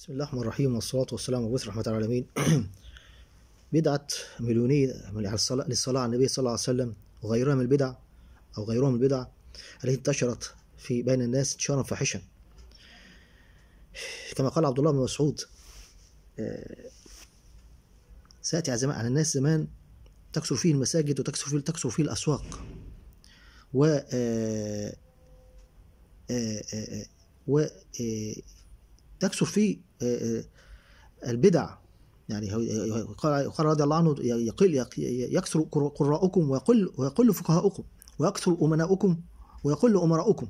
بسم الله الرحمن الرحيم والصلاة والسلام على رحمة العالمين بدعة مليوني للصلاة على النبي صلى الله عليه وسلم وغيرها من البدع أو غيرها من البدع التي انتشرت في بين الناس انتشارا فاحشا كما قال عبد الله بن مسعود آه، سأتي على الناس زمان تكسر فيه المساجد وتكسر فيه تكسر فيه الأسواق و آه، آه، و تكثر فيه البدع يعني قال رضي الله عنه يقل يكثر قراءكم ويقل ويقل فقهاؤكم ويكثر امناؤكم ويقل امراؤكم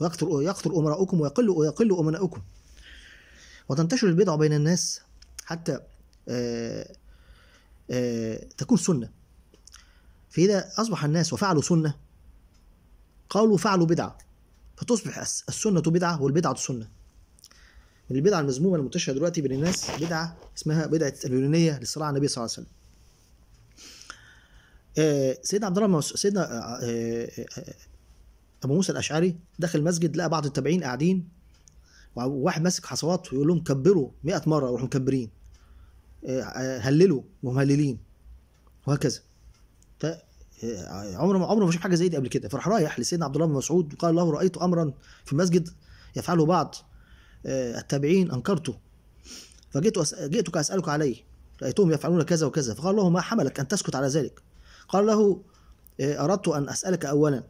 ويكثر يكثر امراؤكم ويقل ويقل امناؤكم وتنتشر البدع بين الناس حتى آه، آه، تكون سنه فاذا اصبح الناس وفعلوا سنه قالوا فعلوا بدعه فتصبح السنه بدعه والبدعه سنه من البدعه المذمومه المنتشره دلوقتي بين الناس بدعه اسمها بدعه اليونانيه للصلاه على النبي صلى الله عليه وسلم آه، سيدنا عبد الله موس... سيدنا آه، آه، ابو موسى الاشعري دخل المسجد لقى بعض التابعين قاعدين وواحد ماسك حصوات ويقول لهم كبروا 100 مره يروحوا مكبرين هللوا ومهللين وهكذا ف عمره ما عمره ما شاف حاجه زي دي قبل كده فراح رايح لسيدنا عبد الله بن مسعود وقال له رايت امرا في المسجد يفعله بعض آه، التابعين أنكرته فجئت جئتك أسألك عليه رأيتهم يفعلون كذا وكذا فقال له ما حملك أن تسكت على ذلك قال له آه، أردت أن أسألك أولا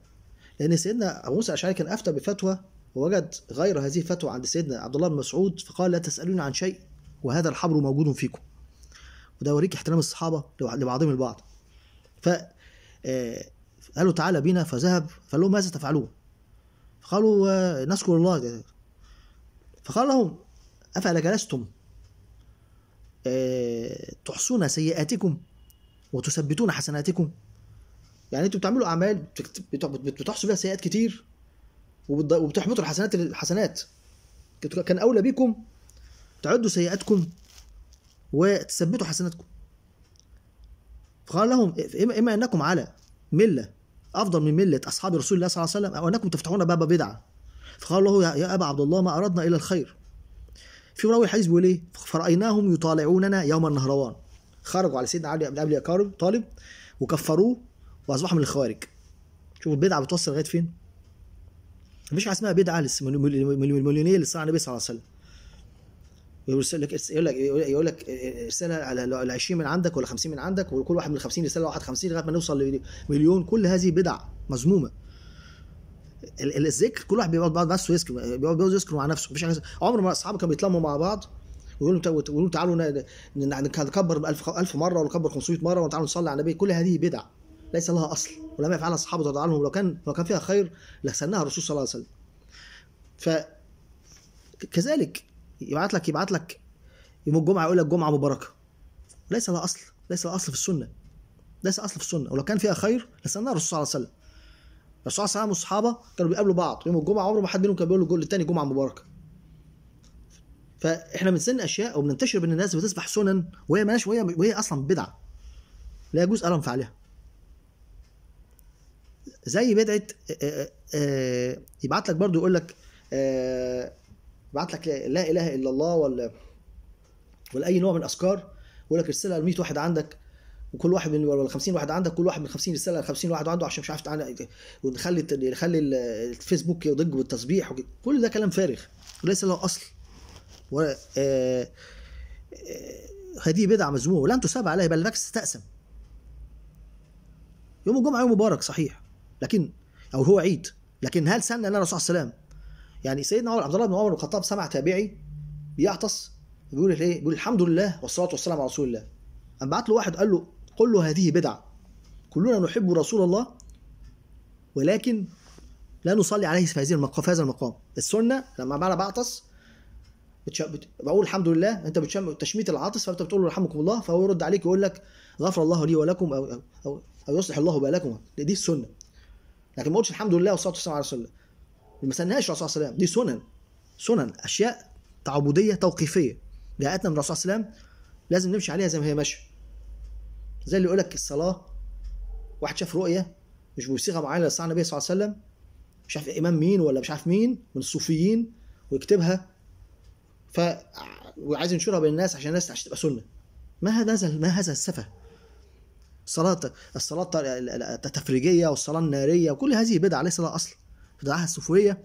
لأن سيدنا أبو موسى الأشعري كان أفتى بفتوى ووجد غير هذه الفتوى عند سيدنا عبد الله بن مسعود فقال لا تسألون عن شيء وهذا الحبر موجود فيكم وده يوريك احترام الصحابة لبعضهم البعض ف آه، قالوا تعالى بنا فذهب فقال لهم ماذا تفعلون؟ فقالوا نذكر الله فقال لهم أفعل جلستم آه، تحصون سيئاتكم وتثبتون حسناتكم يعني انتوا بتعملوا اعمال بتحصوا فيها سيئات كتير وبتحبطوا الحسنات الحسنات كان اولى بكم تعدوا سيئاتكم وتثبتوا حسناتكم فقال لهم اما انكم على مله افضل من مله اصحاب رسول الله صلى الله عليه وسلم او انكم تفتحون باب بدعه فقال له يا أبا عبد الله ما أردنا إلا الخير في راوي الحديث بيقول إيه فرأيناهم يطالعوننا يوم النهروان خرجوا على سيدنا علي بن أبي طالب وكفروه وأصبحوا من الخوارج شوفوا البدعة بتوصل لغاية فين مفيش حاجة اسمها بدعة المليونية اللي صنع النبي صلى الله عليه وسلم يقول لك يقول لك يقول لك رساله على ال 20 من عندك ولا 50 من عندك وكل واحد من ال 50 رساله واحد 50 لغايه ما نوصل لمليون كل هذه بدع مذمومه الذكر كل واحد بيقعد مع نفسه يذكر بيقعد يذكر مع نفسه مفيش حاجه عمر ما اصحابه كانوا بيتلموا مع بعض ويقولوا تعالوا نكبر 1000 1000 مره ولا نكبر 500 مره وتعالوا نصلي على النبي كل هذه بدع ليس لها اصل ولم يفعلها الصحابه رضي عنهم لو كان لو كان فيها خير لسناها الرسول صلى الله عليه وسلم ف كذلك يبعت لك يبعت لك يوم الجمعه يقول لك جمعه مباركه ليس لها اصل ليس لها اصل في السنه ليس اصل في السنه ولو كان فيها خير لسناها الرسول صلى الله عليه وسلم الرسول صلى الله عليه وسلم واصحابه كانوا بيقابلوا بعض يوم الجمعه عمره ما حد منهم كان بيقول له الثاني جمعه مباركه فاحنا بنسن اشياء وبننتشر بين الناس بتصبح سنن وهي مالهاش وهي وهي اصلا بدعه لا يجوز الم في عليها زي بدعه آه، آه، آه، يبعت لك برضو يقول لك يبعت لك لا اله الا الله ولا ولا اي نوع من الاذكار يقول لك ارسلها ل 100 واحد عندك وكل واحد من ال 50 واحد عندك كل واحد من 50 رساله ل 50 واحد عنده عشان مش عارف تعالى ونخلي نخلي الفيسبوك يضج بالتصبيح وكده كل ده كلام فارغ وليس له اصل و آه، آه، هذه بدعه مذمومه ولن تثاب عليها بل بالعكس تأسم يوم الجمعه يوم مبارك صحيح لكن او هو عيد لكن هل سنه لنا الرسول عليه السلام يعني سيدنا عمر عبد الله بن عمر بن الخطاب سمع تابعي بيعطس بيقول ايه بيقول الحمد لله والصلاه والسلام على رسول الله اما بعت له واحد قال له قل له هذه بدعة كلنا نحب رسول الله ولكن لا نصلي عليه في هذه المقام في هذا المقام السنة لما أنا بعطس بتش... بت... بقول الحمد لله انت بتشم تشميت العاطس فانت بتقول له رحمكم الله فهو يرد عليك يقول لك غفر الله لي ولكم او او, أو, يصلح الله بالكم دي السنه لكن ما قلتش الحمد لله والصلاه والسلام على رسول الله ما سناش الرسول صلى الله عليه وسلم دي سنن سنن اشياء تعبديه توقيفيه جاءتنا من الرسول صلى الله عليه وسلم لازم نمشي عليها زي ما هي ماشيه زي اللي يقول لك الصلاه واحد شاف رؤيه مش بيصيغها معينه لسان النبي صلى الله عليه وسلم مش عارف امام مين ولا مش عارف مين من الصوفيين ويكتبها ف وعايز ينشرها بين الناس عشان الناس تبقى سنه ما هذا ما هذا السفه صلاة الصلاة التفريجية والصلاة النارية وكل هذه بدعة ليس لها أصل بدعها الصوفية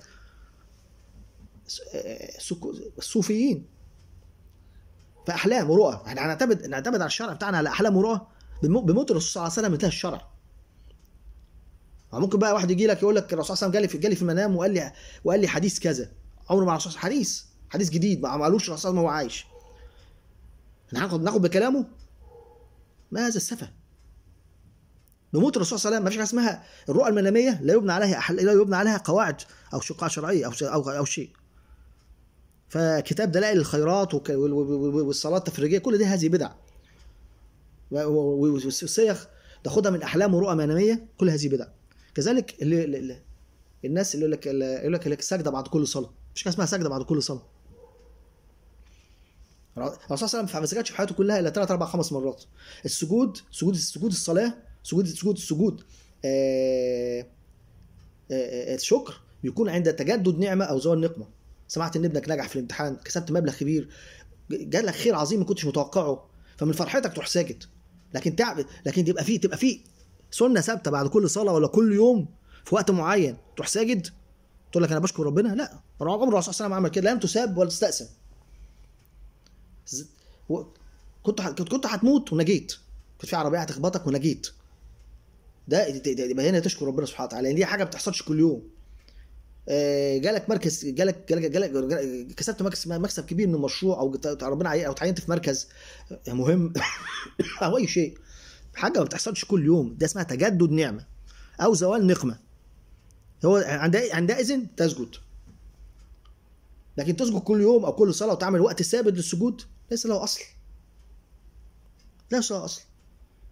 الصوفيين فأحلام ورؤى احنا يعني هنعتمد نعتمد على الشرع بتاعنا على أحلام ورؤى بموت الرسول صلى الله عليه وسلم انتهى الشرع آه، ممكن بقى واحد يجي لك يقول لك الرسول صلى الله عليه وسلم جالي في جالي في وقال لي وقال لي حديث كذا عمره ما الرسول حديث حديث جديد ما قالوش الرسول صلى الله عليه وسلم وهو عايش ناخد ناخد بكلامه ما هذا السفه بموت الرسول صلى الله عليه وسلم ما فيش حاجه اسمها الرؤى المناميه لا يبنى عليها أحل... لا يبنى عليها قواعد او شقاع شرعيه او او او شيء فكتاب دلائل الخيرات والصلاه التفريجيه كل دي هذه بدع وصيغ تاخدها من احلام ورؤى مناميه كل هذه بدع كذلك اللي اللي الناس اللي يقول لك يقول لك السجده بعد كل صلاه مفيش حاجه اسمها سجده بعد كل صلاه الرسول صلى الله عليه وسلم ما سجدش في حياته كلها الا ثلاث اربع خمس مرات السجود سجود سجود الصلاه سجود سجود السجود آه،, آه آه الشكر بيكون عند تجدد نعمه او زوال نقمه سمعت ان ابنك نجح في الامتحان كسبت مبلغ كبير جالك خير عظيم ما كنتش متوقعه فمن فرحتك تروح ساجد لكن تعب لكن يبقى فيه تبقى فيه سنه ثابته بعد كل صلاه ولا كل يوم في وقت معين تروح ساجد تقول لك انا بشكر ربنا لا عمر الرسول صلى الله عليه وسلم عمل كده لم تساب ولا تستأسم كنت كنت هتموت ونجيت كنت في عربيه هتخبطك ونجيت ده يبقى هنا تشكر ربنا سبحانه وتعالى لان دي حاجه ما بتحصلش كل يوم آه، جالك مركز جالك جالك, جالك, كسبت مكسب, مكسب كبير من المشروع او ربنا او اتعينت في مركز آه، مهم او اي شيء حاجه ما بتحصلش كل يوم ده اسمها تجدد نعمه او زوال نقمه هو اذن تسجد لكن تسجد كل يوم او كل صلاه وتعمل وقت ثابت للسجود ليس له اصل ليس له اصل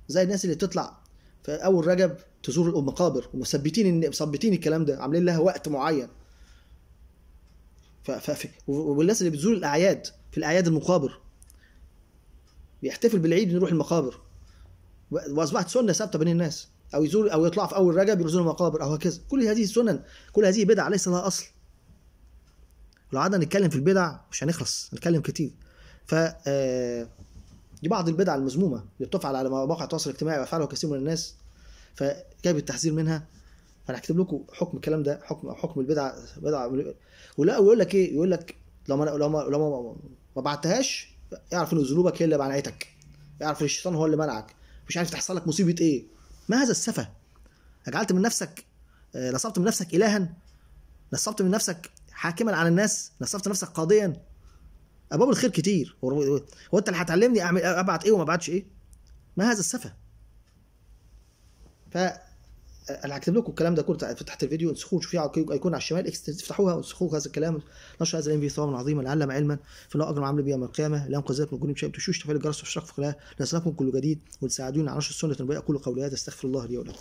زي الناس اللي تطلع في اول رجب تزور المقابر ومثبتين مثبتين الكلام ده عاملين لها وقت معين ف... والناس اللي بتزور الاعياد في الاعياد المقابر بيحتفل بالعيد يروح المقابر واصبحت سنه ثابته بين الناس او يزور او يطلعوا في اول رجب يزوروا المقابر او هكذا كل هذه السنن كل هذه بدع ليس لها اصل لو قعدنا نتكلم في البدع مش هنخلص نتكلم كتير ف آه، دي بعض البدع المذمومه اللي بتفعل على مواقع التواصل الاجتماعي وافعله كثير من الناس فجاب التحذير منها فانا هكتب لكم حكم الكلام ده حكم حكم البدعه بدعه ولا يقول لك ايه يقول لك لو ما لو ما لو ما, ما بعتهاش اعرف ان ذنوبك هي اللي منعتك اعرف الشيطان هو اللي منعك مش عارف تحصل لك مصيبه ايه ما هذا السفه اجعلت من نفسك آه، نصبت من نفسك الها نصبت من نفسك حاكما على الناس نصبت نفسك قاضيا ابواب الخير كتير هو انت اللي هتعلمني اعمل ابعت ايه وما ابعتش ايه ما هذا السفه ف انا هكتب لكم الكلام ده كله فتحت الفيديو انسخوه شوفوا على ايقون على الشمال اكس تفتحوها وانسخوه هذا الكلام نشر هذا الانبي ثوابا عظيما لعلم علما فلا اجر عمل بيوم يوم القيامه لا ينقذ من كل شيء تشوش تفعيل الجرس والشرق في القناه نسلكم كل جديد وتساعدوني على نشر السنه النبويه اقول قولي هذا استغفر الله لي ولكم